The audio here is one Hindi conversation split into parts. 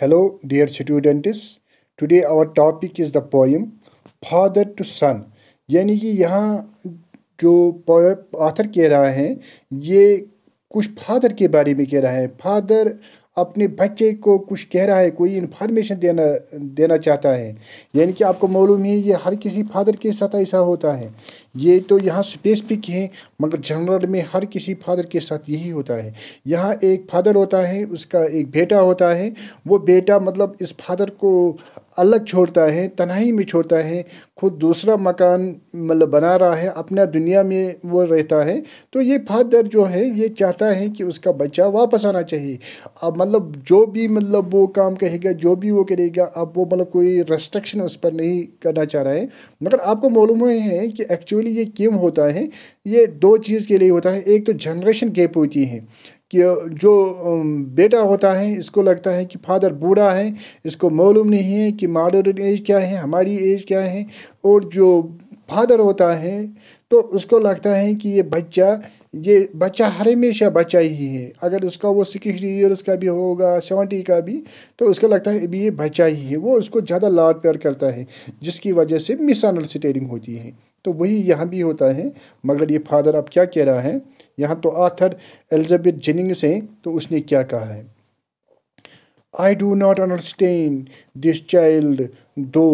Hello dear students, today our topic is the poem Father to Son यानी कि यहाँ जो पोए आथर कह रहा है ये कुछ फादर के बारे में कह रहा है फादर अपने बच्चे को कुछ कह रहा है कोई इन्फॉर्मेशन देना देना चाहता है यानी कि आपको मालूम है ये हर किसी फादर के साथ ऐसा होता है ये तो यहाँ स्पेसिफिक है मगर जनरल में हर किसी फादर के साथ यही होता है यहाँ एक फादर होता है उसका एक बेटा होता है वो बेटा मतलब इस फादर को अलग छोड़ता है तन्हाई में छोड़ता है खुद दूसरा मकान मतलब बना रहा है अपना दुनिया में वो रहता है तो ये फादर जो है ये चाहता है कि उसका बच्चा वापस आना चाहिए अब मतलब जो भी मतलब वो काम कहेगा जो भी वो करेगा अब वो मतलब कोई रेस्ट्रिक्शन उस पर नहीं करना चाह रहा है मगर आपको मालूम है कि एक्चुअली ये क्यों होता है ये दो चीज़ के लिए होता है एक तो जनरेशन गैप होती है कि जो बेटा होता है इसको लगता है कि फादर बूढ़ा है इसको मालूम नहीं है कि मॉडर्न एज क्या है हमारी एज क्या है और जो फादर होता है तो उसको लगता है कि ये बच्चा ये बच्चा हर हमेशा बच्चा ही है अगर उसका वो सिक्सटी ईयर्स का भी होगा सेवेंटी का भी तो उसको लगता है अभी ये बच्चा ही है वो उसको ज़्यादा लाड प्यार करता है जिसकी वजह से मिसअंडरस्टैंडिंग होती है तो वही यहाँ भी होता है मगर ये फादर अब क्या कह रहा है यहाँ तो आथर एलिजाबेथ जेनिंग्स हैं तो उसने क्या कहा है I do not understand this child though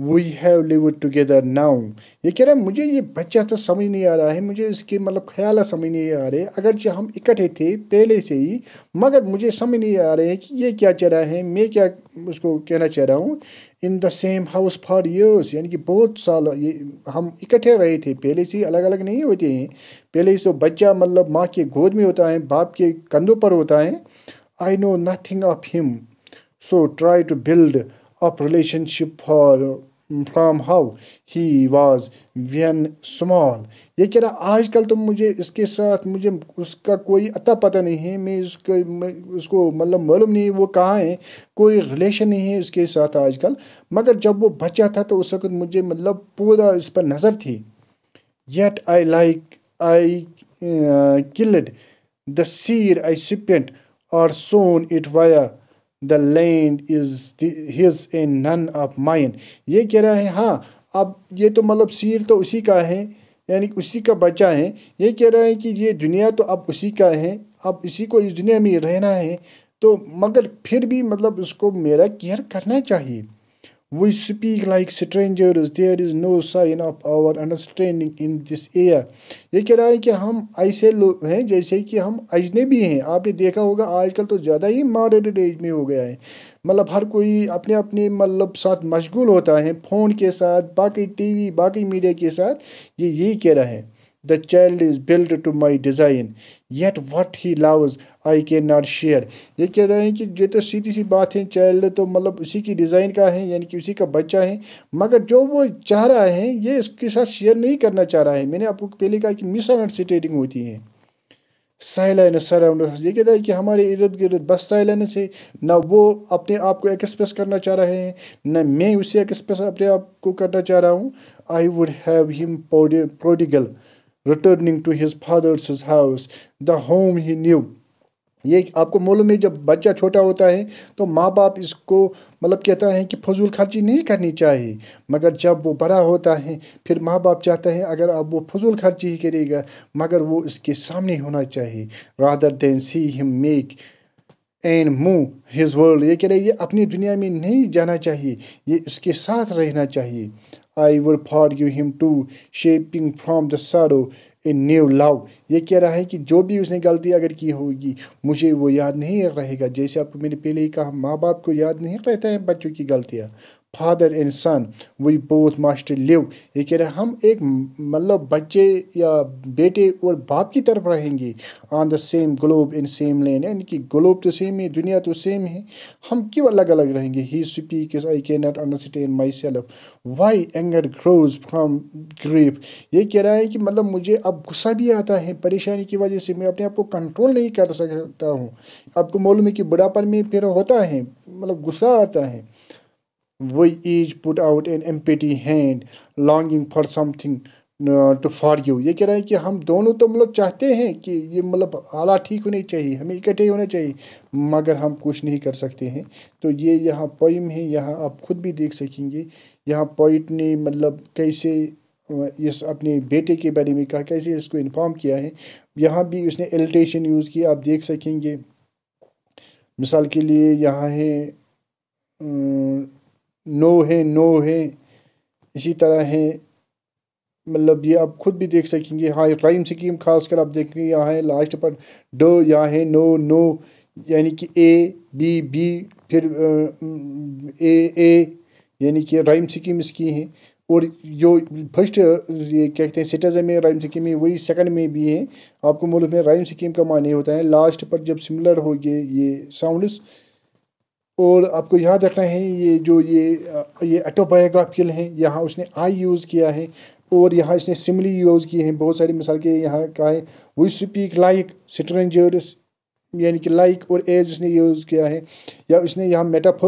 we have live together now ये कह रहा है मुझे ये बच्चा तो समझ नहीं आ रहा है मुझे इसके मतलब ख्याल समझ नहीं आ रहे अगर जो हम इकट्ठे थे पहले से ही मगर मुझे समझ नहीं आ रहे हैं कि ये क्या चाह रहा है मैं क्या उसको कहना चाह रहा हूँ in the same house for years यानी कि बहुत साल ये हम इकट्ठे रहे थे पहले से ही अलग अलग नहीं होते हैं पहले से तो बच्चा मतलब माँ के गोद में होता है बाप के कंधों पर होता है I know nothing of him so try to build up relationship for from how he was when small ये कह रहा कल तो मुझे इसके साथ मुझे उसका कोई अता पता नहीं है मैं उसको मैं उसको मतलब मालूम नहीं वो कहाँ है कोई रिलेशन नहीं है उसके साथ आजकल मगर जब वो बच्चा था तो उस वक्त मुझे मतलब पूरा इस पर नज़र थी yet I like I killed the seer I spent our sown it via the land is his and none of mine ये कह रहा है हाँ अब ये तो मतलब सीर तो उसी का है यानी उसी का बच्चा है ये कह रहा है कि ये दुनिया तो अब उसी का है अब उसी को इस दुनिया में रहना है तो मगर फिर भी मतलब उसको मेरा केयर करना चाहिए We speak like strangers, there is no sign of our understanding in this air. ये कह रहा है कि हम ऐसे लोग हैं जैसे कि हम अजनबी हैं आपने देखा होगा आजकल तो ज़्यादा ही मॉडर्न एज में हो गया है मतलब हर कोई अपने अपने मतलब साथ मशगूल होता है फ़ोन के साथ बाकी टीवी बाकी मीडिया के साथ ये यही कह रहा है The child is built to my design, yet what he loves I can not share ये कह रहे हैं कि ये तो सीधी सी बात है चाइल्ड तो मतलब उसी की डिज़ाइन का है यानी कि उसी का बच्चा है मगर जो वो चाह रहा है ये इसके साथ शेयर नहीं करना चाह रहा है मैंने आपको पहले कहा कि मिसअंडरस्टैंडिंग होती है साइलेंस सराउंड ये कह रहा है कि हमारे इर्द गिर्द बस साइलेंस है ना वो अपने आप को एक्सप्रेस करना चाह रहे हैं ना मैं उसे एक्सप्रेस अपने आप को करना चाह रहा हूँ I would have him prodigal returning to his father's house the home he knew ये आपको मालूम है जब बच्चा छोटा होता है तो माँ बाप इसको मतलब कहता है कि फजूल खर्ची नहीं करनी चाहिए मगर जब वो बड़ा होता है फिर माँ बाप चाहते हैं अगर अब वो फजूल खर्ची ही करेगा मगर वो इसके सामने होना चाहिए rather than see him make and move his world ये कह रहे ये अपनी दुनिया में नहीं जाना चाहिए ये उसके साथ रहना चाहिए I would for you him to shaping from the sorrow a new love ये कह रहा है कि जो भी उसने गलती अगर की होगी मुझे वो याद नहीं रहेगा जैसे आपको मैंने पहले ही कहा माँ बाप को याद नहीं रहता है बच्चों की गलतियाँ father and son we both must live ये कह रहे हम एक मतलब बच्चे या बेटे और बाप की तरफ रहेंगे on the same globe in same lane यानी कि ग्लोब तो सेम है दुनिया तो सेम है हम क्यों अलग अलग रहेंगे he speak is I can not understand myself why anger grows from grief ये कह रहा है कि मतलब मुझे अब गुस्सा भी आता है परेशानी की वजह से मैं अपने आप को कंट्रोल नहीं कर सकता हूँ आपको मालूम है कि बुढ़ापन में फिर होता है मतलब गुस्सा आता है We each put out an empty hand, longing for something too for you ये कह रहे हैं कि हम दोनों तो मतलब चाहते हैं कि ये मतलब हालात ठीक होने चाहिए हमें इकट्ठे होने चाहिए मगर हम कुछ नहीं कर सकते हैं तो ये यहाँ पोइम है यहाँ आप खुद भी देख सकेंगे यहाँ पोइट ने मतलब कैसे uh, इस अपने बेटे के बारे में कहा कैसे इसको इन्फॉर्म किया है यहाँ भी उसने एल्टेशन यूज़ किया आप देख सकेंगे मिसाल के लिए यहाँ है uh, नो है नो है इसी तरह है मतलब ये आप खुद भी देख सकेंगे हाँ राइम स्कीम खास कर आप देखेंगे यहाँ है लास्ट पर ड यहाँ है नो नो यानी कि ए बी बी फिर ए ए यानी कि राइम स्कीम इसकी हैं और जो फर्स्ट ये क्या कहते हैं सिटीज़न में राइम स्कीम में वही सेकंड में भी हैं आपको मालूम है राइम स्कीम का माने होता है लास्ट पर जब सिमिलर हो गए ये साउंडस और आपको याद रखना है ये जो ये ये ऑटोबायोग्राफिकल हैं यहाँ उसने आई यूज़ किया है और यहाँ इसने सिमली यूज़ किए हैं बहुत सारे मिसाल के यहाँ का है वी स्पीक लाइक स्ट्रेंजर्स यानी कि लाइक और एज इसने यूज़ किया है या इसने यहाँ मेटाफो